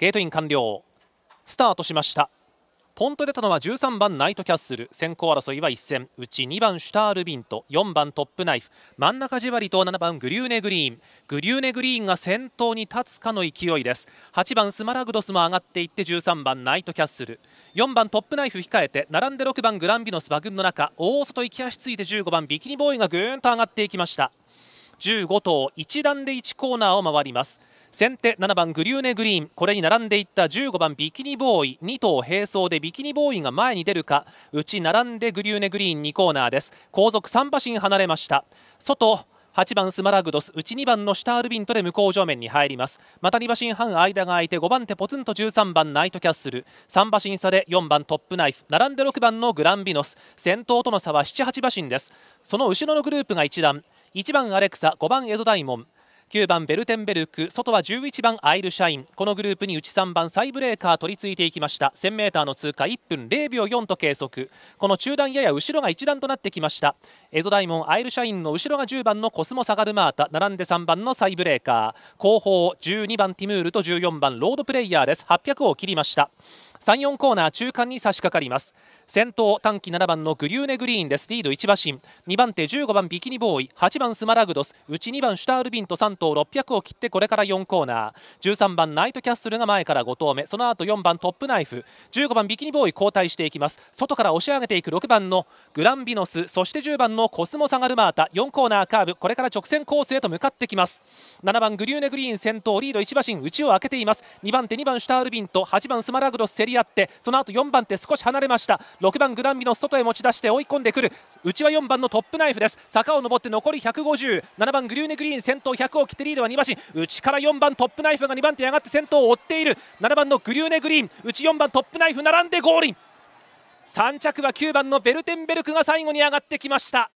ゲートイン完了スタートしましたポンと出たのは13番ナイトキャッスル先行争いは1戦うち2番シュタールビンと4番トップナイフ真ん中じわりと7番グリューネグリーングリューネグリーンが先頭に立つかの勢いです8番スマラグドスも上がっていって13番ナイトキャッスル4番トップナイフ控えて並んで6番グランビノス馬群の中大外行き足ついて15番ビキニボーイがぐーんと上がっていきました15頭1段で1コーナーを回ります先手7番グリューネグリーンこれに並んでいった15番ビキニボーイ2頭並走でビキニボーイが前に出るかうち並んでグリューネグリーン2コーナーです後続3馬身離れました外8番スマラグドス内2番のシタールビントで向こう面に入りますまた2馬身半間が空いて5番手ポツンと13番ナイトキャッスル3馬身差で4番トップナイフ並んで6番のグランビノス先頭との差は78馬身ですその後ろのグループが1段1番アレクサ5番エゾダイモン9番ベルテンベルク外は11番アイルシャインこのグループに内3番サイブレーカー取り付いていきました 1000m の通過1分0秒4と計測この中段やや後ろが一段となってきましたエゾダイモンアイルシャインの後ろが10番のコスモサガルマータ並んで3番のサイブレーカー後方12番ティムールと14番ロードプレイヤーです800を切りました34コーナー中間に差し掛かります先頭短期7番のグリューネグリーンですリード1馬身2番手15番ビキニボーイ8番スマラグドス内2番シュタールビント3頭600を切ってこれから4コーナー13番ナイトキャッスルが前から5投目その後4番トップナイフ15番ビキニボーイ交代していきます外から押し上げていく6番のグランビノスそして10番のコスモサガルマータ4コーナーカーブこれから直線コースへと向かってきます7番グリューネグリーン先頭リード1馬身内を開けています2番手2番シュタールビンと8番スマラグロス競り合ってその後4番手少し離れました6番グランビノス外へ持ち出して追い込んでくる内は4番のトップナイフです坂を上って残り150 7番グリューネグリーン先頭100を来てリードは2馬身内から4番トップナイフが2番手に上がって先頭を追っている7番のグリューネグリーン内4番トップナイフ並んでゴールイン3着は9番のベルテンベルクが最後に上がってきました。